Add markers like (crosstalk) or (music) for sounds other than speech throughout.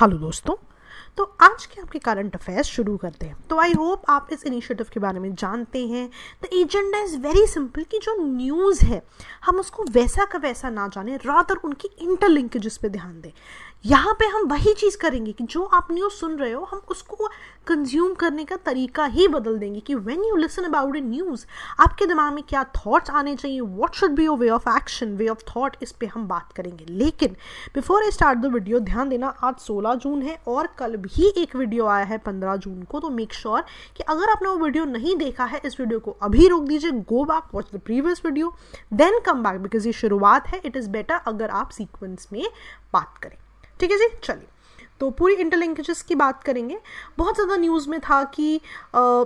Hello दोस्तों तो आज के आपके करंट अफेयर्स शुरू करते हैं तो आई होप आप इस इनिशिएटिव के बारे में जानते हैं the agenda is very simple कि जो न्यूज़ है हम उसको वैसा का वैसा ना जाने रादर उनकी जिस पे ध्यान दें यहाँ पे हम वही चीज़ करेंगे कि जो आप न्यूज़ सुन रहे हो हम उसको कंज्यूम करने का तरीका ही बदल देंगे कि when you listen about a news आपके दिमाग में क्या थॉट्स आने चाहिए what should be your way of action way of thought इस पर हम बात करेंगे लेकिन before I start the video ध्यान देना आज सोलह जून है और कल भी एक वीडियो आया है पंद्रह जून को तो मेक श्योर sure कि अगर आपने वो वीडियो नहीं देखा है इस वीडियो को अभी रोक दीजिए go back watch the previous video then come back because ये शुरुआत है इट इज़ बेटर अगर आप सीक्वेंस में बात करें ठीक है जी चलिए तो पूरी इंटरलिंकेजेस की बात करेंगे बहुत ज़्यादा न्यूज़ में था कि आ,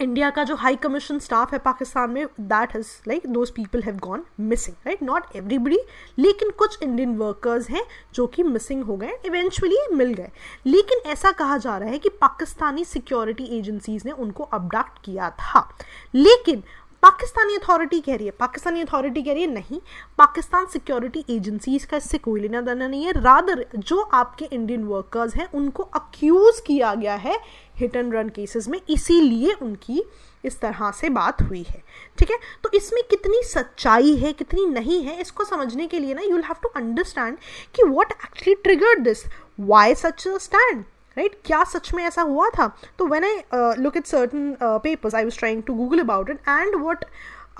इंडिया का जो हाई कमीशन स्टाफ है पाकिस्तान में that is like those people have gone missing right not everybody लेकिन कुछ इंडियन वर्कर्स हैं जो कि मिसिंग हो गए इवेंचुअली मिल गए लेकिन ऐसा कहा जा रहा है कि पाकिस्तानी सिक्योरिटी एजेंसीज ने उनको अबडक्ट किया था लेकिन पाकिस्तानी अथॉरिटी कह रही है पाकिस्तानी अथॉरिटी कह रही है नहीं पाकिस्तान सिक्योरिटी एजेंसीज का इससे कोई लेना देना नहीं है रादर जो आपके इंडियन वर्कर्स हैं उनको अक्यूज़ किया गया है हिट एंड रन केसेस में इसीलिए उनकी इस तरह से बात हुई है ठीक है तो इसमें कितनी सच्चाई है कितनी नहीं है इसको समझने के लिए ना यू हैव टू अंडरस्टैंड कि what actually triggered this why such stand right right? क्या सच में ऐसा हुआ था तो when I look it certain papers I was trying to Google about it and what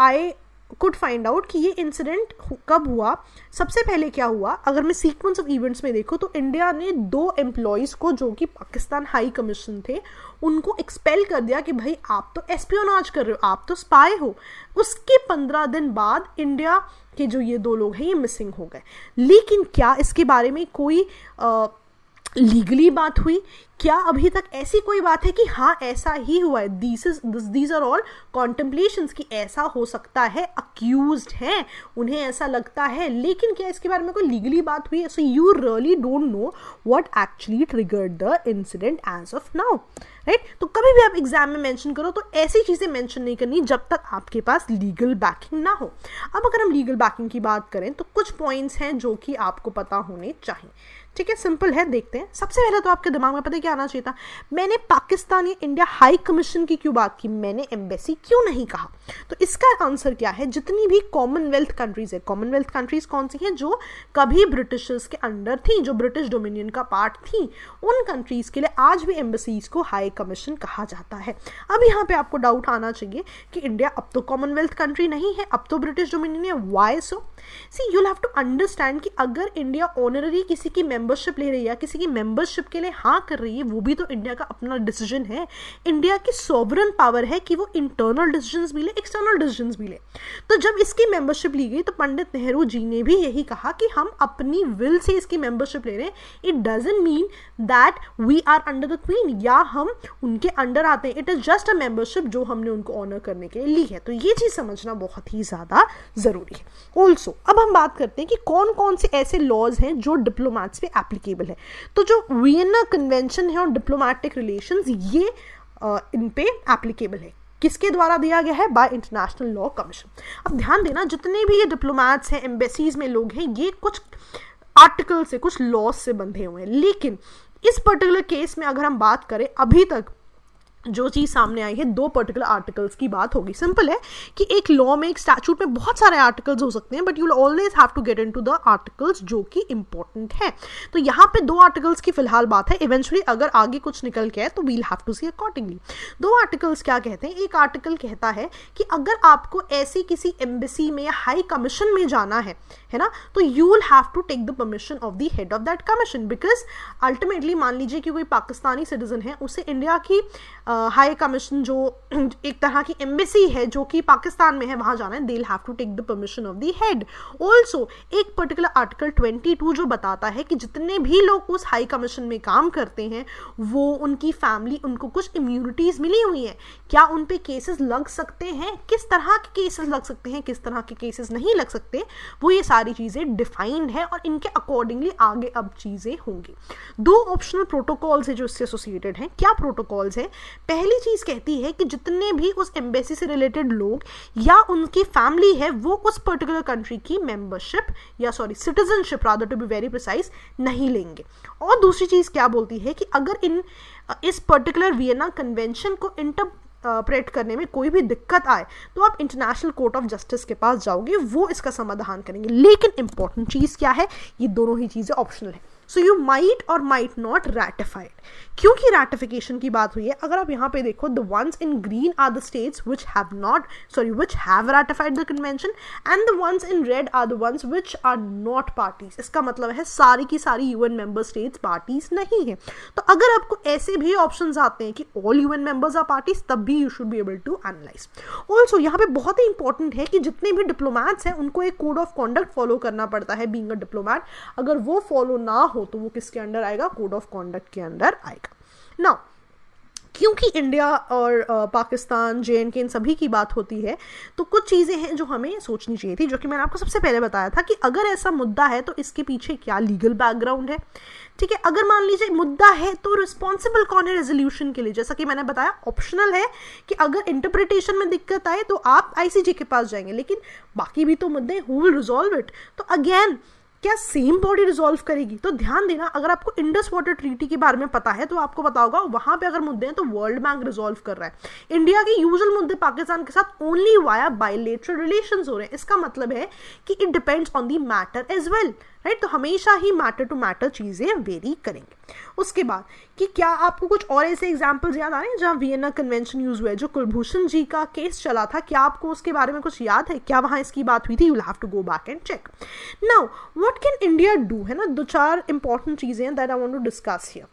I could find out कि ये इंसिडेंट कब हुआ सबसे पहले क्या हुआ अगर मैं सीक्वेंस ऑफ इवेंट्स में देखूँ तो इंडिया ने दो एम्प्लॉयज़ को जो कि पाकिस्तान हाई कमीशन थे उनको एक्सपेल कर दिया कि भाई आप तो नाज कर रहे हो आप तो स्पाई हो उसके पंद्रह दिन बाद इंडिया के जो ये दो लोग हैं ये मिसिंग हो गए लेकिन क्या इसके बारे में कोई आ, uh, लीगली बात हुई क्या अभी तक ऐसी कोई बात है कि हाँ ऐसा ही हुआ है this is these are all contemplation कि ऐसा हो सकता है अक्यूज है उन्हें ऐसा लगता है लेकिन क्या इसके बारे में कोई लीगली बात हुई है so you really don't know what actually triggered the incident as of now right तो कभी भी आप एग्जाम में मैंशन करो तो ऐसी चीज़ें मैंशन नहीं करनी जब तक आपके पास लीगल बैकिंग ना हो अब अगर हम लीगल बैकिंग की बात करें तो कुछ पॉइंट्स हैं जो कि आपको पता होने चाहिए ठीक है सिंपल है देखते हैं सबसे पहले तो आपके दिमाग में पता क्या आना चाहिए था मैंने पाकिस्तान या इंडिया हाई कमीशन की क्यों बात की मैंने एम्बेसी क्यों नहीं कहा तो इसका आंसर क्या है जितनी भी कॉमनवेल्थ कंट्रीज है कॉमनवेल्थ कंट्रीज कौन सी हैं जो कभी ब्रिटिशर्स के अंडर थी जो ब्रिटिश डोमिनियन का पार्ट थी उन कंट्रीज के लिए आज भी एम्बेसीज को हाई कमीशन कहा जाता है अब यहाँ पे आपको डाउट आना चाहिए कि इंडिया अब तो कॉमनवेल्थ कंट्री नहीं है अब तो ब्रिटिश डोमिनियन है why so see you have to understand कि अगर इंडिया ऑनररी किसी की मेंबर मेंबरशिप ले रही है या किसी की मेंबरशिप के लिए हाँ कर रही है वो भी तो इंडिया का अपना डिसीजन है इंडिया की सॉवरन पावर है कि वो इंटरनल डिसीजन भी ले एक्सटर्नल डिसीजन भी ले तो जब इसकी मेंबरशिप ली गई तो पंडित नेहरू जी ने भी यही कहा कि हम अपनी विल से इसकी मेंबरशिप ले रहे हैं it doesn't mean that we are under the queen या हम उनके अंडर आते हैं it is just a membership जो हमने उनको ऑनर करने के लिए ली है तो ये चीज़ समझना बहुत ही ज़्यादा ज़रूरी है ऑल्सो अब हम बात करते हैं कि कौन कौन से ऐसे लॉज हैं जो डिप्लोमैट्स पे से एप्लीकेबल है तो जो वियना कन्वेंशन है और डिप्लोमेटिक रिलेशन ये इन पे एप्लीकेबल है किसके द्वारा दिया गया है बाय इंटरनेशनल लॉ कमीशन अब ध्यान देना जितने भी ये डिप्लोमैट्स हैं एम्बेसीज में लोग हैं ये कुछ आर्टिकल से कुछ लॉज से बंधे हुए हैं लेकिन इस पर्टिकुलर केस में अगर हम बात करें अभी तक जो चीज़ सामने आई है दो पर्टिकुलर आर्टिकल्स की बात होगी सिंपल है कि एक लॉ में एक स्टैचूट में बहुत सारे आर्टिकल्स हो सकते हैं but you always have to get in to the articles जो कि इंपॉर्टेंट है तो यहाँ पे दो आर्टिकल्स की फिलहाल बात है इवेंचुअली अगर आगे कुछ निकल के है तो we'll have to see accordingly दो आर्टिकल्स क्या कहते हैं एक आर्टिकल कहता है कि अगर आपको ऐसी किसी एम्बेसी में या हाई कमीशन में जाना है है ना तो you will have to take the permission of the head of that commission because ultimately मान लीजिए कि कोई पाकिस्तानी सिटीजन है उसे इंडिया की हाई कमीशन जो एक तरह की एम्बेसी है जो कि पाकिस्तान में है वहाँ जाना है they have to take the permission of the head also एक पर्टिकुलर आर्टिकल 22 जो बताता है कि जितने भी लोग उस हाई कमीशन में काम करते हैं वो उनकी फैमिली उनको कुछ इम्यूनिटीज़ मिली हुई है क्या उन पर केसेस लग सकते हैं किस तरह के केसेस लग सकते हैं किस तरह के केसेस नहीं लग सकते वो ये सारी चीज़ें डिफाइंड है और इनके अकॉर्डिंगली आगे अब चीज़ें होंगी दो ऑप्शनल प्रोटोकॉल्स है जो इससे एसोसिएटेड हैं क्या प्रोटोकॉल्स हैं पहली चीज़ कहती है कि जितने भी उस एम्बेसी से रिलेटेड लोग या उनकी फैमिली है वो उस पर्टिकुलर कंट्री की मेंबरशिप या sorry citizenship rather to be very precise नहीं लेंगे और दूसरी चीज़ क्या बोलती है कि अगर इन इस पर्टिकुलर वियना कन्वेंशन को इंटर ऑपरेट करने में कोई भी दिक्कत आए तो आप इंटरनेशनल कोर्ट ऑफ जस्टिस के पास जाओगे वो इसका समाधान करेंगे लेकिन इंपॉर्टेंट चीज़ क्या है ये दोनों ही चीज़ें ऑप्शनल है सो यू माइट और माइट नॉट रैटिफाइड क्योंकि रैटिफिकेशन की बात हुई है अगर आप यहाँ पे देखो the ones in green are the states which have not sorry which have ratified the convention and the ones in red are the ones which are not parties इसका मतलब है सारी की सारी U N member states parties नहीं है तो अगर आपको ऐसे भी ऑप्शन आते हैं कि all U N members are parties तब भी you should be able to analyse also यहाँ पे बहुत ही इंपॉर्टेंट है कि जितने भी डिप्लोमैट्स हैं उनको एक कोड ऑफ कॉन्डक्ट फॉलो करना पड़ता है बींग अ डिप्लोमैट अगर वो फॉलो ना हो हो तो वो किसके अंडर आएगा कोड ऑफ कॉन्डक्ट के अंदर आएगा ना क्योंकि इंडिया और पाकिस्तान जे एंड के इन सभी की बात होती है तो कुछ चीज़ें हैं जो हमें सोचनी चाहिए थी जो कि मैंने आपको सबसे पहले बताया था कि अगर ऐसा मुद्दा है तो इसके पीछे क्या लीगल बैकग्राउंड है ठीक है अगर मान लीजिए मुद्दा है तो रिस्पॉन्सिबल कौन है रेजोल्यूशन के लिए जैसा कि मैंने बताया ऑप्शनल है कि अगर इंटरप्रिटेशन में दिक्कत आए तो आप आईसीजे के पास जाएंगे लेकिन बाकी भी तो मुद्दे हु विल रिजॉल्व इट तो अगेन क्या सेम बॉडी रिजोल्व करेगी तो ध्यान देना अगर आपको इंडस वाटर ट्रीटी के बारे में पता है तो आपको पता होगा वहां पे अगर मुद्दे हैं तो वर्ल्ड बैंक रिजोल्व कर रहा है इंडिया के यूजल मुद्दे पाकिस्तान के साथ ओनली वाया बायोलेटरल रिलेशन हो रहे हैं इसका मतलब है कि it depends on the matter as well right तो हमेशा ही मैटर टू मैटर चीज़ें वेरी करेंगे उसके बाद कि क्या आपको कुछ और ऐसे एग्जाम्पल्स याद आ रहे हैं जहाँ वियना कन्वेंशन यूज़ हुआ है जो कुलभूषण जी का केस चला था क्या आपको उसके बारे में कुछ याद है क्या वहाँ इसकी बात हुई थी you have to go back and check now what can India do है ना दो चार इंपॉर्टेंट चीज़ें हैं that I want to discuss here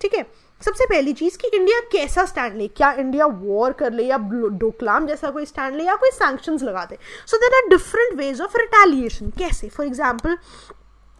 ठीक है सबसे पहली चीज़ कि इंडिया कैसा स्टैंड ले क्या इंडिया वॉर कर ले या डोकलाम जैसा कोई स्टैंड ले या कोई सैंक्शंस लगा दे so there are different ways of retaliation कैसे for example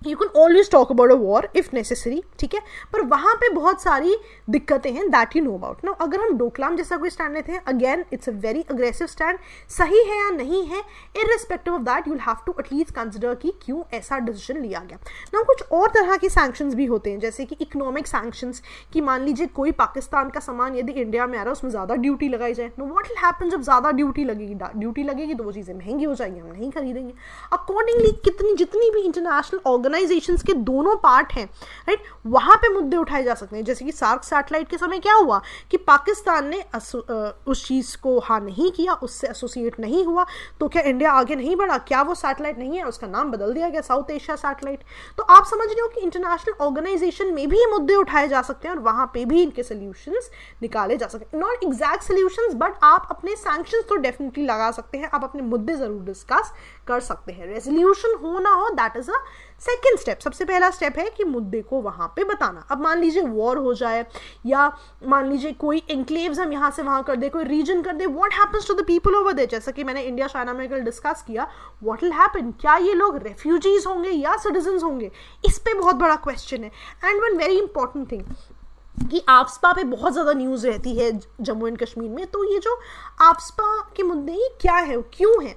you can always talk about a war if necessary ठीक है पर वहाँ पे बहुत सारी दिक्कतें हैं दैट यू नो अबाउट ना अगर हम डोकलाम जैसा कोई स्टैंड लेते हैं again it's a very aggressive stand सही है या नहीं है irrespective of that you have to at least consider कि क्यों ऐसा डिसीजन लिया गया ना कुछ और तरह के सैंक्शंस भी होते हैं जैसे कि इकोनॉमिक सैंक्शंस कि मान लीजिए कोई पाकिस्तान का सामान यदि इंडिया में आ रहा है उसमें ज़्यादा ड्यूटी लगाई जाए नो वॉट विल हैपन जब ज़्यादा ड्यूटी लगेगी ड्यूटी लगेगी तो वो चीज़ें महंगी हो जाएंगी हम नहीं खरीदेंगे अकॉर्डिंगली कितनी जितनी भी इंटरनेशनल ऑर्गन ऑर्गेनाइजेशंस के दोनों पार्ट हैं राइट वहाँ पे मुद्दे उठाए जा सकते हैं जैसे कि सार्क सैटेलाइट के समय क्या हुआ कि पाकिस्तान ने उस चीज़ को हाँ नहीं किया उससे एसोसिएट नहीं हुआ तो क्या इंडिया आगे नहीं बढ़ा क्या वो सैटेलाइट नहीं है उसका नाम बदल दिया गया साउथ एशिया सैटेलाइट तो आप समझ रहे हो कि इंटरनेशनल ऑर्गेनाइजेशन में भी मुद्दे उठाए जा सकते हैं और वहाँ पे भी इनके सोल्यूशन निकाले जा सकते हैं नॉट एग्जैक्ट सोल्यूशन बट आप अपने सैंक्शन तो डेफिनेटली लगा सकते हैं आप अपने मुद्दे ज़रूर डिस्कस कर सकते हैं रेजोल्यूशन हो ना हो that is a second step सबसे पहला स्टेप है कि मुद्दे को वहां पे बताना अब मान लीजिए वॉर हो जाए या मान लीजिए कोई इंक्लेव्स हम यहाँ से वहाँ कर दे कोई रीजन कर दे what happens to the people over there जैसा कि मैंने इंडिया चाइना में कल डिस्कस किया व्हाट विल हैपन क्या ये लोग रेफ्यूजीज होंगे या सिटीजन होंगे इस पर बहुत बड़ा क्वेश्चन है and one very important thing कि आपसपा पे बहुत ज़्यादा न्यूज़ रहती है जम्मू एंड कश्मीर में तो ये जो आपसपा के मुद्दे ये क्या है क्यों है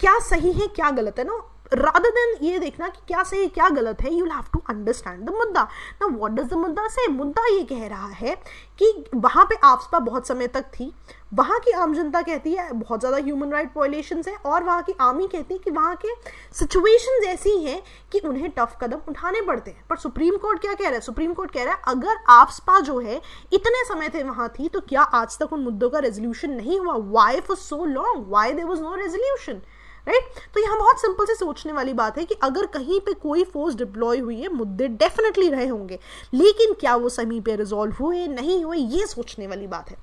क्या सही है क्या गलत है ना राधर देन ये देखना कि क्या सही क्या गलत है you have to understand the मुद्दा ना वॉट डज द मुद्दा से मुद्दा ये कह रहा है कि वहाँ पे आपसपा बहुत समय तक थी वहाँ की आम जनता कहती है बहुत ज़्यादा ह्यूमन राइट वायलेशन है और वहाँ की आर्मी कहती है कि वहाँ के सिचुएशन ऐसी हैं कि उन्हें टफ कदम उठाने पड़ते हैं पर सुप्रीम कोर्ट क्या कह रहा है सुप्रीम कोर्ट कह रहा है अगर आपसपा जो है इतने समय थे वहाँ थी तो क्या आज तक उन मुद्दों का रेजोल्यूशन नहीं हुआ why for so long why there was no resolution right तो यहाँ बहुत सिंपल से सोचने वाली बात है कि अगर कहीं पे कोई फोर्स डिप्लॉय हुई है मुद्दे डेफिनेटली रहे होंगे लेकिन क्या वो समी पे रिजॉल्व हुए नहीं हुए ये सोचने वाली बात है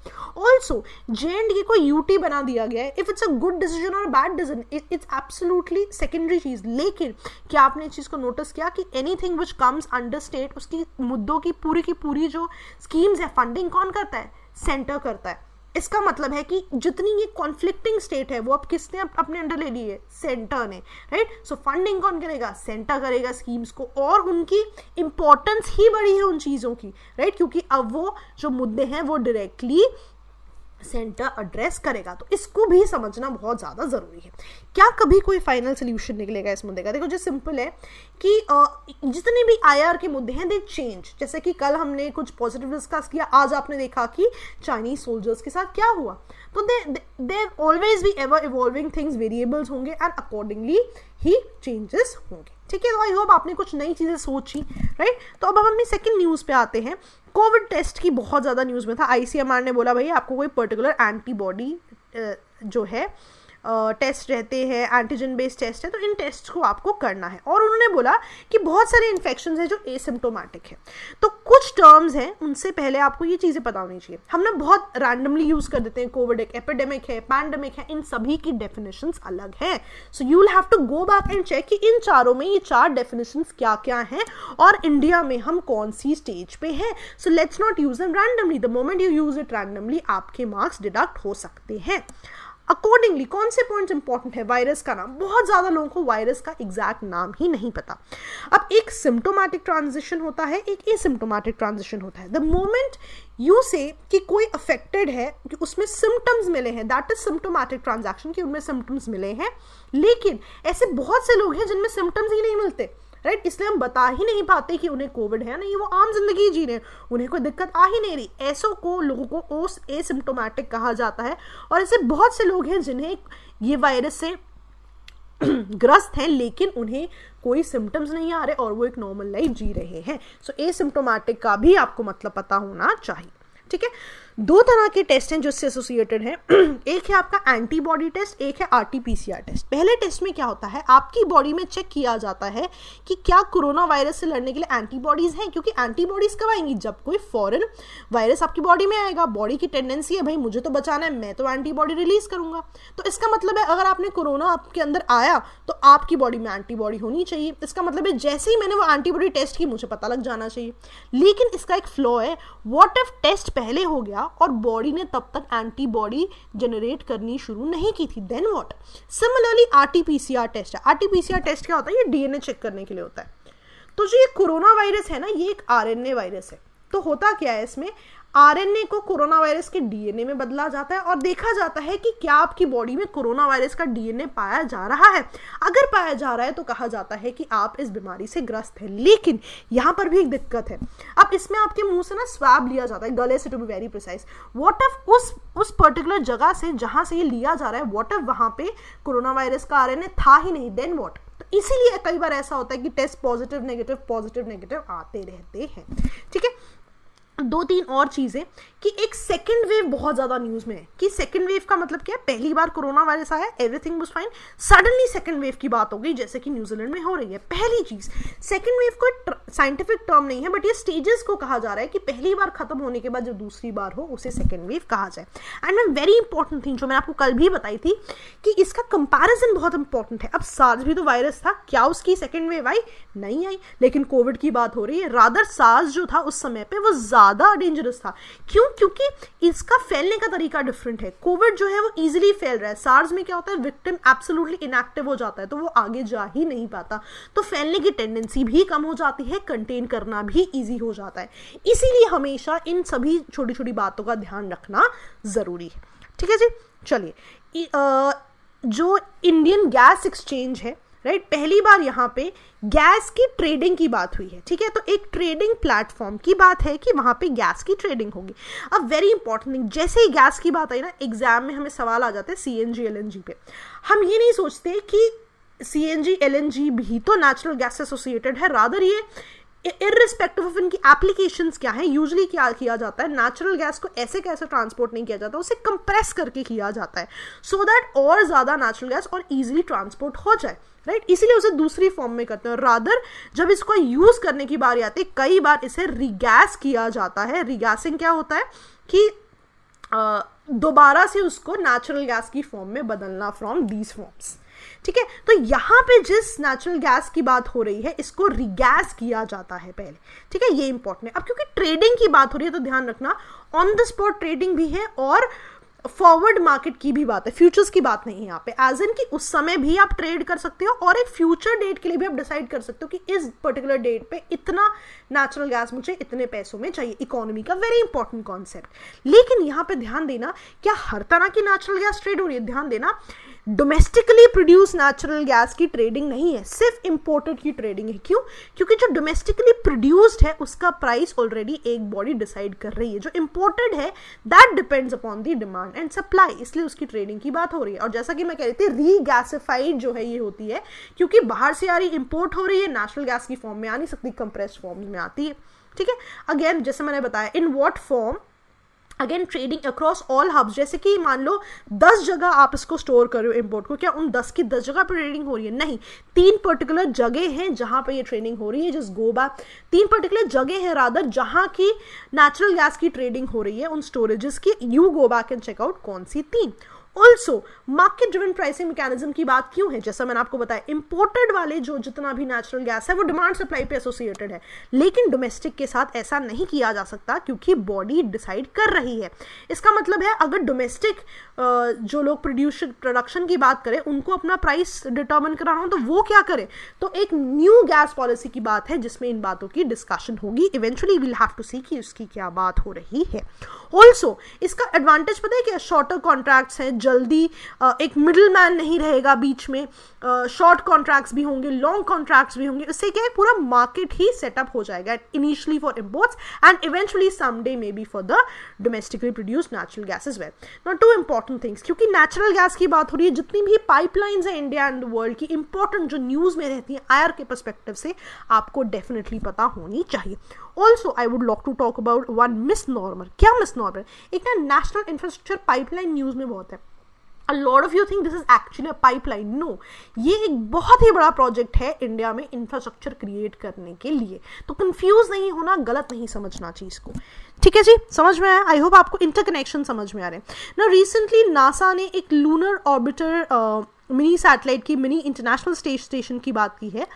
ऑल्सो जे एंड ये को यूटी बना दिया गया है if it's a good decision और bad decision it's absolutely secondary चीज लेकिन क्या आपने इस चीज़ को नोटिस किया कि anything which comes under state उसकी मुद्दों की पूरी की पूरी जो स्कीम्स है फंडिंग कौन करता है सेंटर करता है इसका मतलब है कि जितनी ये कॉन्फ्लिक्टिंग स्टेट है वो अब किसने अपने अंडर ले ली है सेंटर ने राइट सो फंडिंग कौन करेगा सेंटर करेगा स्कीम्स को और उनकी इम्पोर्टेंस ही बड़ी है उन चीज़ों की राइट right? क्योंकि अब वो जो मुद्दे हैं वो डायरेक्टली सेंटर एड्रेस करेगा तो इसको भी समझना बहुत ज़्यादा ज़रूरी है क्या कभी कोई फाइनल सोल्यूशन निकलेगा इस मुद्दे का देखो जो सिंपल है कि जितने भी आई के मुद्दे हैं दे चेंज जैसे कि कल हमने कुछ पॉजिटिव डिस्कस किया आज आपने देखा कि चाइनीज सोल्जर्स के साथ क्या हुआ तो they there always be ever evolving things variables होंगे एंड अकॉर्डिंगली ही चेंजेस होंगे ठीक है तो आई होप आपने कुछ नई चीज़ें सोची राइट तो अब हम अपनी सेकेंड न्यूज़ पे आते हैं कोविड टेस्ट की बहुत ज़्यादा न्यूज़ में था आईसीएमआर ने बोला भाई आपको कोई पर्टिकुलर एंटीबॉडी जो है टेस्ट रहते हैं एंटीजन बेस्ड टेस्ट है तो इन टेस्ट को आपको करना है और उन्होंने बोला कि बहुत सारे इन्फेक्शन हैं जो एसिम्टोमेटिक है तो कुछ टर्म्स हैं उनसे पहले आपको ये चीज़ें पता होनी चाहिए हम ना बहुत रैंडमली यूज़ कर देते हैं कोविड एक एपिडेमिक है पैंडमिक है इन सभी की डेफिनेशन अलग हैं so you will have to go back and check कि इन चारों में ये चार डेफिनेशन क्या क्या हैं और इंडिया में हम कौन सी स्टेज पे हैं so let's not use em randomly the moment you use it randomly आपके मार्क्स डिडक्ट हो सकते हैं अकॉर्डिंगली कौन से पॉइंट्स इंपॉर्टेंट है वायरस का नाम बहुत ज़्यादा लोगों को वायरस का एग्जैक्ट नाम ही नहीं पता अब एक सिम्टोमेटिक ट्रांजिशन होता है एक एसिम्टोमेटिक ट्रांजिशन होता है द मोमेंट यू से कि कोई अफेक्टेड है कि उसमें सिम्टम्स मिले हैं दैट इज सिम्टोमेटिक ट्रांजेक्शन कि उनमें सिम्टम्स मिले हैं लेकिन ऐसे बहुत से लोग हैं जिनमें सिम्टम्स ही नहीं मिलते राइट इसलिए हम बता ही नहीं पाते कि उन्हें कोविड है नहीं वो आम जिंदगी जी रहे उन्हें कोई दिक्कत आ ही नहीं रही ऐसो को लोगों को ओस सिम्टोमेटिक कहा जाता है और ऐसे बहुत से लोग हैं जिन्हें ये वायरस से (clears throat) ग्रस्त हैं लेकिन उन्हें कोई सिम्टम्स नहीं आ रहे और वो एक नॉर्मल लाइफ जी रहे हैं सो ए एसिम्टोमेटिक का भी आपको मतलब पता होना चाहिए ठीक है दो तरह के टेस्ट हैं जो इससे एसोसिएटेड हैं (clears throat) एक है आपका एंटीबॉडी टेस्ट एक है आरटीपीसीआर टेस्ट पहले टेस्ट में क्या होता है आपकी बॉडी में चेक किया जाता है कि क्या कोरोना वायरस से लड़ने के लिए एंटीबॉडीज़ हैं क्योंकि एंटीबॉडीज़ कब आएंगी जब कोई फॉरन वायरस आपकी बॉडी में आएगा बॉडी की टेंडेंसी है भाई मुझे तो बचाना है मैं तो एंटीबॉडी रिलीज़ करूंगा तो इसका मतलब है अगर आपने कोरोना आपके अंदर आया तो आपकी बॉडी में एंटीबॉडी होनी चाहिए इसका मतलब है जैसे ही मैंने वो एंटीबॉडी टेस्ट की मुझे पता लग जाना चाहिए लेकिन इसका एक फ्लॉ है वॉट इफ टेस्ट पहले हो गया और बॉडी ने तब तक एंटीबॉडी जनरेट करनी शुरू नहीं की थी then what similarly R T P C R test R T P C R test क्या होता है ये ए चेक करने के लिए होता है तो जो ये कोरोना वायरस है ना ये एक आर एन ए वायरस है तो होता क्या है इसमें आरएनए को कोरोना वायरस के डीएनए में बदला जाता है और देखा जाता है कि क्या आपकी बॉडी में कोरोना वायरस का डीएनए पाया जा रहा है अगर पाया जा रहा है तो कहा जाता है कि आप इस बीमारी से ग्रस्त हैं लेकिन यहाँ पर भी एक दिक्कत है अब इसमें आपके मुंह से ना स्वैब लिया जाता है गले से to be very precise what if उस उस पर्टिकुलर जगह से जहाँ से ये लिया जा रहा है वॉट एफ वहाँ पे कोरोना वायरस का आर था ही नहीं देन वॉट तो इसीलिए कई बार ऐसा होता है कि test positive negative positive negative आते रहते हैं ठीक है दो तीन और चीज़ें कि एक सेकेंड वेव बहुत ज़्यादा न्यूज़ में है कि सेकेंड वेव का मतलब क्या है पहली बार कोरोना वायरस आया everything was fine suddenly second wave की बात हो गई जैसे कि न्यूजीलैंड में हो रही है पहली चीज़ सेकेंड वेव कोई साइंटिफिक टर्म नहीं है बट ये स्टेजेस को कहा जा रहा है कि पहली बार खत्म होने के बाद जो दूसरी बार हो उसे सेकेंड वेव कहा जाए एंड मैं वेरी इंपॉर्टेंट थिंग जो मैंने आपको कल भी बताई थी कि इसका कंपेरिजन बहुत इंपॉर्टेंट है अब साज भी तो वायरस था क्या उसकी सेकेंड वेव आई नहीं आई लेकिन कोविड की बात हो रही है रादर साज जो था उस समय पर वो ज़्यादा ज़्यादा डेंजरस था क्यों क्योंकि इसका फैलने का तरीका डिफरेंट है कोविड जो है वो ईजिली फैल रहा है सार्स में क्या होता है विक्टिम एब्सोल्युटली इनएक्टिव हो जाता है तो वो आगे जा ही नहीं पाता तो फैलने की टेंडेंसी भी कम हो जाती है कंटेन करना भी ईजी हो जाता है इसीलिए हमेशा इन सभी छोटी छोटी बातों का ध्यान रखना ज़रूरी है ठीक है जी चलिए जो इंडियन गैस एक्सचेंज है राइट पहली बार यहाँ पे गैस की ट्रेडिंग की बात हुई है ठीक है तो एक ट्रेडिंग प्लेटफॉर्म की बात है कि वहाँ पे गैस की ट्रेडिंग होगी अब वेरी इंपॉर्टेंट थिंग जैसे ही गैस की बात आई ना एग्जाम में हमें सवाल आ जाते हैं C N G L N G पे हम ये नहीं सोचते कि C N G L N G भी तो नेचुरल गैस एसोसिएटेड है रादर ये इरिस्पेक्टिव ऑफ इनकी एप्लीकेशन क्या है यूजली क्या किया जाता है नेचुरल गैस को ऐसे कैसे ट्रांसपोर्ट नहीं किया जाता उसे कंप्रेस करके किया जाता है सो so दैट और ज़्यादा नेचुरल गैस और ईजिली ट्रांसपोर्ट हो जाए राइट right? इसीलिए उसे दूसरी फॉर्म में करते हैं रादर जब इसको यूज करने की बारी आती है कई बार इसे रिगैस किया जाता है रिगैसिंग क्या होता है कि दोबारा से उसको नेचुरल गैस की फॉर्म में बदलना फ्रॉम दीज फॉर्म्स ठीक है तो यहां पे जिस नेचुरल गैस की बात हो रही है इसको रिगैस किया जाता है पहले ठीक है ये इंपॉर्टेंट है अब क्योंकि ट्रेडिंग की बात हो रही है तो ध्यान रखना ऑन द स्पॉट ट्रेडिंग भी है और uh, फॉरवर्ड मार्केट की भी बात है फ्यूचर्स की बात नहीं है यहाँ पे एज एन कि उस समय भी आप ट्रेड कर सकते हो और एक फ्यूचर डेट के लिए भी आप डिसाइड कर सकते हो कि इस पर्टिकुलर डेट पे इतना नेचुरल गैस मुझे इतने पैसों में चाहिए इकोनॉमी का वेरी इंपॉर्टेंट कॉन्सेप्ट लेकिन यहाँ पे ध्यान देना क्या हर तरह की नेचुरल गैस ट्रेड हो रही है ध्यान देना डोमेस्टिकली प्रोड्यूस नेचुरल गैस की ट्रेडिंग नहीं है सिर्फ इम्पोर्टेड की ट्रेडिंग है क्यों क्योंकि जो डोमेस्टिकली प्रोड्यूस्ड है उसका प्राइस ऑलरेडी एक बॉडी डिसाइड कर रही है जो इम्पोर्टेड है that depends upon the demand and supply इसलिए उसकी ट्रेडिंग की बात हो रही है और जैसा कि मैं कह रही थी रीगैसिफाइड जो है ये होती है क्योंकि बाहर से आ रही इम्पोर्ट हो रही है नेचुरल गैस की फॉर्म में आ नहीं सकती कंप्रेस फॉर्म में आती है ठीक है अगेन जैसे मैंने बताया in what form again trading across all hubs जैसे कि मान लो दस जगह आप इसको स्टोर कर रहे हो इम्पोर्ट को क्या उन दस की दस जगह पर ट्रेडिंग हो रही है नहीं तीन पर्टिकुलर जगह हैं जहाँ पर ये ट्रेडिंग हो रही है जिस गोबा तीन पर्टिकुलर जगह है रादर जहाँ की नेचुरल गैस की ट्रेडिंग हो रही है उन स्टोरेजेस की यू गोबा कैन चेकआउट कौन सी तीन also market driven pricing mechanism की बात क्यों है जैसा मैंने आपको बताया इंपोर्टेड वाले जो जितना भी नेचुरल गैस है वो डिमांड सप्लाई पे एसोसिएटेड है लेकिन डोमेस्टिक के साथ ऐसा नहीं किया जा सकता क्योंकि बॉडी डिसाइड कर रही है इसका मतलब है अगर डोमेस्टिक जो लोग प्रोड्यूश प्रोडक्शन की बात करें उनको अपना प्राइस डिटर्मन कराना हो तो वो क्या करें तो एक न्यू गैस पॉलिसी की बात है जिसमें इन बातों की डिस्कशन होगी eventually we'll have to see कि उसकी क्या बात हो रही है ऑल्सो इसका एडवांटेज पता है क्या शॉर्टर कॉन्ट्रैक्ट्स हैं जल्दी एक मिडल मैन नहीं रहेगा बीच में शॉर्ट कॉन्ट्रैक्ट्स भी होंगे लॉन्ग कॉन्ट्रैक्ट्स भी होंगे इससे क्या है पूरा मार्केट ही सेटअप हो जाएगा initially for imports and eventually someday maybe for the domestically produce natural gas is well not too important things क्योंकि नेचुरल गैस की बात हो रही है जितनी भी पाइपलाइंस है इंडिया एंड वर्ल्ड की इंपॉर्टेंट जो न्यूज़ में रहती हैं आयर के परस्पेक्टिव से आपको डेफिनेटली पता होनी चाहिए also I would like to talk about one misnomer क्या मिस नॉर्मर एक ना नेशनल इंफ्रास्ट्रक्चर पाइपलाइन न्यूज़ में बहुत है a lot of you think this is actually a pipeline no ये एक बहुत ही बड़ा प्रोजेक्ट है इंडिया में इंफ्रास्ट्रक्चर क्रिएट करने के लिए तो कंफ्यूज नहीं होना गलत नहीं समझना चीज़ को ठीक है जी समझ में आया आई होप आपको इंटरकनेक्शन समझ में आ रहे हैं ना रिसेंटली नासा ने एक लूनर ऑर्बिटर मिनी सैटेलाइट की मिनी इंटरनेशनल स्टेज स्टेशन की बात की है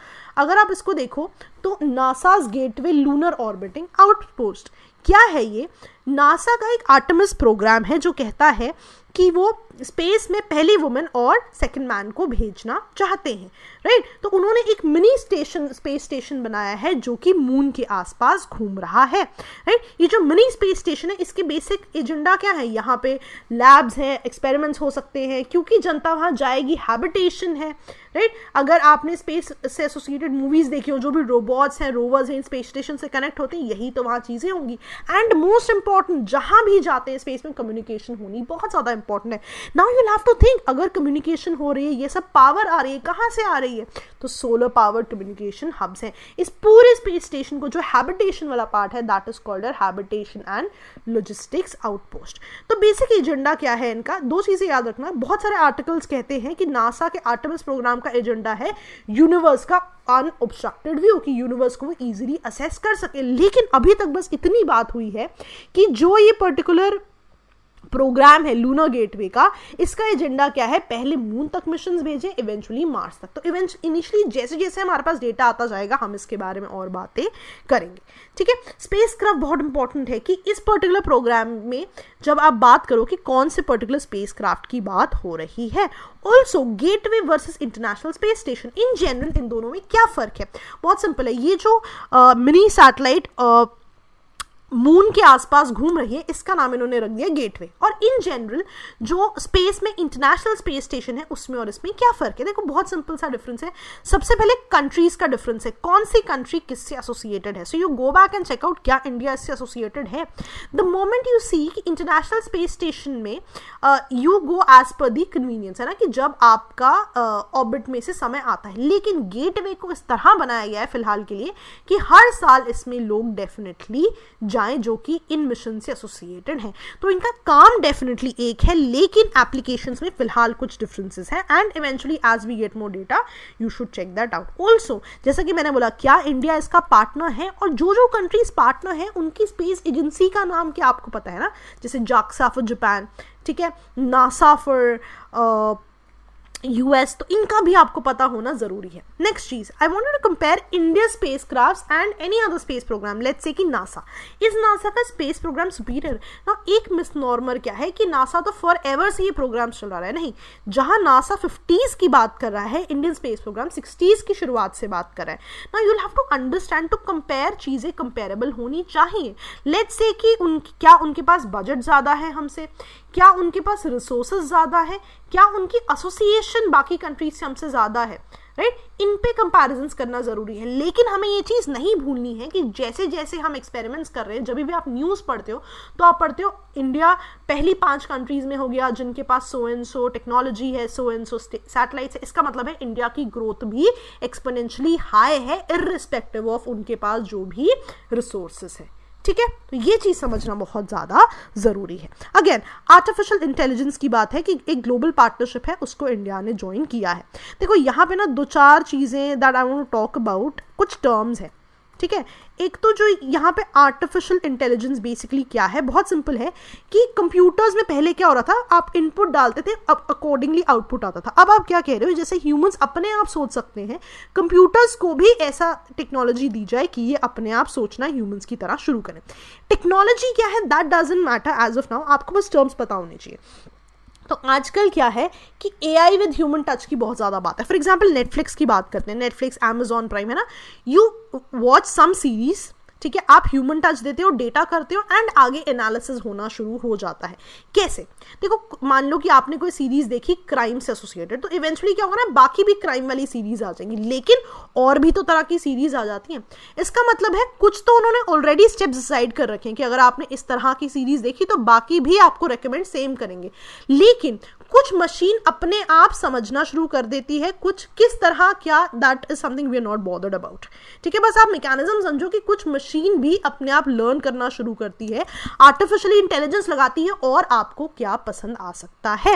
अगर आप इसको देखो तो NASA's gateway lunar orbiting outpost क्या है ये नासा का एक आर्टमिस प्रोग्राम है जो कहता है कि वो स्पेस में पहली वुमेन और सेकंड मैन को भेजना चाहते हैं राइट तो उन्होंने एक मिनी स्टेशन स्पेस स्टेशन बनाया है जो कि मून के आसपास घूम रहा है राइट ये जो मिनी स्पेस स्टेशन है इसके बेसिक एजेंडा क्या है यहाँ पे लैब्स हैं एक्सपेरिमेंट्स हो सकते हैं क्योंकि जनता वहाँ जाएगी हैबिटेशन है राइट अगर आपने स्पेस से एसोसिएटेड मूवीज़ देखी हो जो भी रोबोट्स हैं रोवर्स हैं स्पेस स्टेशन से कनेक्ट होते हैं यही तो वहाँ चीज़ें होंगी एंड मोस्ट इंपॉर्टेंट इंपॉर्टेंट जहां भी जाते हैं स्पेस में कम्युनिकेशन होनी बहुत ज़्यादा इंपॉर्टेंट है now you have to think अगर कम्युनिकेशन हो रही है ये सब पावर आ रही है कहाँ से आ रही है तो सोलर पावर कम्युनिकेशन हब्स हैं इस पूरे स्पेस स्टेशन को जो हैबिटेशन वाला पार्ट है that is called habitation and logistics outpost तो बेसिक एजेंडा क्या है इनका दो चीज़ें याद रखना बहुत सारे आर्टिकल्स कहते हैं कि नासा के आर्टमिस प्रोग्राम का एजेंडा है यूनिवर्स का अनऑब्स्ट्रक्टेड व्यू कि यूनिवर्स को ईजिली असेस कर सके लेकिन अभी तक बस इतनी बात हुई है कि जो ये पर्टिकुलर प्रोग्राम है लूना गेटवे का इसका एजेंडा क्या है पहले मून तक मिशन भेजें इवेंचुअली मार्स तक तो इवेंच इनिशियली जैसे जैसे हमारे पास डेटा आता जाएगा हम इसके बारे में और बातें करेंगे ठीक है स्पेस क्राफ्ट बहुत इंपॉर्टेंट है कि इस पर्टिकुलर प्रोग्राम में जब आप बात करो कि कौन से पर्टिकुलर स्पेस क्राफ्ट की बात हो रही है also gateway versus international space station in general इन दोनों में क्या फ़र्क है बहुत सिंपल है ये जो मिनी सैटेलाइट मून के आसपास घूम रही है इसका नाम इन्होंने रख दिया गेटवे और इन जनरल जो स्पेस में इंटरनेशनल स्पेस स्टेशन है उसमें और इसमें क्या फ़र्क है देखो बहुत सिंपल सा डिफरेंस है सबसे पहले कंट्रीज़ का डिफरेंस है कौन सी कंट्री किससे एसोसिएटेड है so you go back and check out क्या इंडिया इससे एसोसिएटेड है द मोमेंट यू सी कि इंटरनेशनल स्पेस स्टेशन में you go as per the convenience है ना कि जब आपका ऑर्बिट uh, में से समय आता है लेकिन गेटवे को इस तरह बनाया गया है फिलहाल के लिए कि हर साल इसमें लोग डेफिनेटली जा जाएं जो कि इन मिशन से एसोसिएटेड हैं तो इनका काम डेफिनेटली एक है लेकिन एप्लीकेशन में फिलहाल कुछ डिफरेंसेस हैं and eventually as we get more data you should check that out also जैसा कि मैंने बोला क्या इंडिया इसका पार्टनर है और जो जो कंट्रीज पार्टनर है उनकी स्पेस एजेंसी का नाम क्या आपको पता है ना जैसे जाक्सा फॉर जापान ठीक है नासा फॉर यूएस तो इनका भी आपको पता होना जरूरी है नेक्स्ट चीज I want to compare India spacecraft and any other space program let's say कि नासा इस नासा का स्पेस प्रोग्राम सुपीरियर ना एक मिसनॉर्मर क्या है कि नासा तो फॉर एवर से ये प्रोग्राम चल रहा है नहीं जहां नासा फिफ्टीज़ की बात कर रहा है इंडियन स्पेस प्रोग्राम सिक्सटीज़ की शुरुआत से बात कर रहा है ना you have to understand to compare चीज़ें कंपेरेबल होनी चाहिए लेट्स से कि उन क्या उनके पास बजट ज़्यादा है हमसे क्या उनके पास रिसोर्स ज़्यादा है क्या उनकी एसोसिएशन बाकी कंट्रीज से हमसे ज़्यादा है राइट इन पे कंपैरिजन्स करना ज़रूरी है लेकिन हमें ये चीज़ नहीं भूलनी है कि जैसे जैसे हम एक्सपेरिमेंट्स कर रहे हैं जब भी आप न्यूज़ पढ़ते हो तो आप पढ़ते हो इंडिया पहली पांच कंट्रीज़ में हो गया जिनके पास सो एंड सो टेक्नोलॉजी है सो एन सो सैटेलाइट्स है इसका मतलब है इंडिया की ग्रोथ भी एक्सपोनेंशली हाई है इरिस्पेक्टिव ऑफ उनके पास जो भी रिसोर्सेस है ठीक है तो ये चीज समझना बहुत ज्यादा जरूरी है अगेन आर्टिफिशियल इंटेलिजेंस की बात है कि एक ग्लोबल पार्टनरशिप है उसको इंडिया ने ज्वाइन किया है देखो यहां पे ना दो चार चीजें that I want to talk about कुछ टर्म्स हैं ठीक है एक तो जो यहाँ पे आर्टिफिशियल इंटेलिजेंस बेसिकली क्या है बहुत सिंपल है कि कंप्यूटर्स में पहले क्या हो रहा था आप इनपुट डालते थे अब अकॉर्डिंगली आउटपुट आता था अब आप क्या कह रहे हो जैसे ह्यूमंस अपने आप सोच सकते हैं कंप्यूटर्स को भी ऐसा टेक्नोलॉजी दी जाए कि ये अपने आप सोचना ह्यूमंस की तरह शुरू करें टेक्नोलॉजी क्या है that doesn't matter as of now आपको बस टर्म्स पता होने चाहिए तो आजकल क्या है कि A I with human touch की बहुत ज़्यादा बात है फॉर एग्जाम्पल नेटफ्लिक्स की बात करते हैं नेटफ्लिक्स एमेजॉन प्राइम है ना यू वॉच सम सीरीज़ ठीक है आप ह्यूमन टच देते हो डेटा करते हो एंड आगे एनालिसिस होना शुरू हो जाता है कैसे देखो मान लो कि आपने कोई सीरीज देखी क्राइम से एसोसिएटेड तो इवेंचुअली क्या होगा ना बाकी भी क्राइम वाली सीरीज आ जाएंगी लेकिन और भी तो तरह की सीरीज आ जाती हैं इसका मतलब है कुछ तो उन्होंने ऑलरेडी स्टेप्स डिसाइड कर रखे हैं कि अगर आपने इस तरह की सीरीज देखी तो बाकी भी आपको रिकमेंड सेम करेंगे लेकिन कुछ मशीन अपने आप समझना शुरू कर देती है कुछ किस तरह क्या that is something we are not bothered about ठीक है बस आप मैकेनिज्म समझो कि कुछ मशीन भी अपने आप लर्न करना शुरू करती है आर्टिफिशियली इंटेलिजेंस लगाती है और आपको क्या पसंद आ सकता है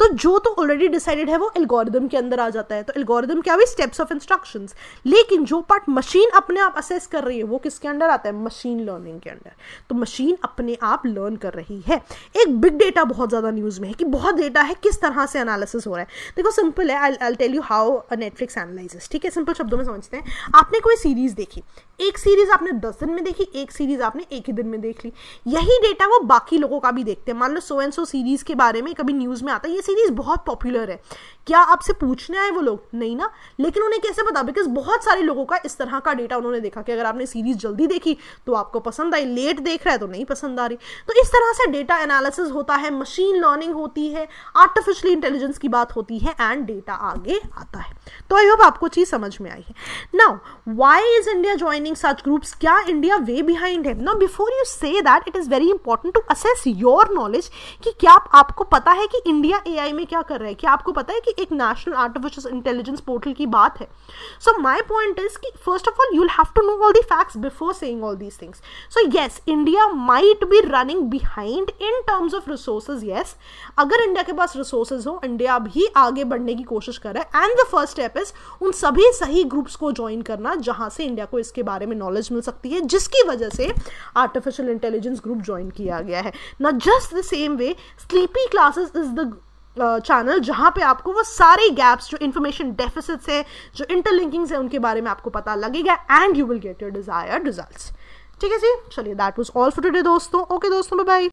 तो जो तो ऑलरेडी डिसाइडेड है वो एल्गोरिदम के अंदर आ जाता है तो एल्गोरिदम क्या हुई स्टेप्स ऑफ इंस्ट्रक्शन लेकिन जो पार्ट मशीन अपने आप असेस कर रही है वो किसके अंडर आता है मशीन लर्निंग के अंडर तो मशीन अपने आप लर्न कर रही है एक बिग डेटा बहुत ज्यादा न्यूज में है कि बहुत डेटा है है किस तरह से एनालिसिस हो रहा है देखो सिंपल है I I tell you how Netflix analysis ठीक है सिंपल शब्दों में समझते हैं आपने कोई सीरीज देखी एक सीरीज आपने दस दिन में देखी एक सीरीज आपने एक ही दिन में देख ली यही डेटा वो बाकी लोगों का भी देखते हैं मान लो सो एंड सो सीरीज के बारे में कभी न्यूज़ में आता है ये सीरीज बहुत पॉपुलर है क्या आपसे पूछने आए वो लोग नहीं ना लेकिन उन्हें कैसे पता बिकॉज बहुत सारे लोगों का इस तरह का डेटा उन्होंने देखा कि अगर आपने सीरीज जल्दी देखी तो आपको पसंद आई लेट देख रहा है तो नहीं पसंद आ रही तो इस तरह से डेटा एनालिसिस होता है मशीन लर्निंग होती है आर्टिफिशियल इंटेलिजेंस की बात होती है एंड डेटा आगे आता है तो आई होप आपको चीज समझ में आई है now why is India joining such groups क्या इंडिया वे बिहाइंड है now before you say that it is very important to assess your knowledge कि क्या आपको पता है कि इंडिया ए में क्या कर रहा है क्या आपको पता है कि कि एक नेशनल आर्टिफिशियल इंटेलिजेंस पोर्टल की बात है सो माई पॉइंट इज कि first of all you have to know all the facts before saying all these things so yes India might be running behind in terms of resources yes अगर India के पास resources हो India भी आगे बढ़ने की कोशिश कर रहा है and the first step is उन सभी सही ग्रुप्स को ज्वाइन करना जहाँ से इंडिया को इसके बारे में नॉलेज मिल सकती है जिसकी वजह से आर्टिफिशियल इंटेलिजेंस ग्रुप ज्वाइन किया गया है ना just the same way Sleepy Classes is the channel जहाँ पे आपको वो सारे गैप्स जो इन्फॉर्मेशन डेफिसिट्स हैं जो इंटरलिंकिंग्स हैं उनके बारे में आपको पता लगेगा and you will get your desire result ठीक है जी चलिए that was all for today दोस्तों ओके दोस्तों बाय बाय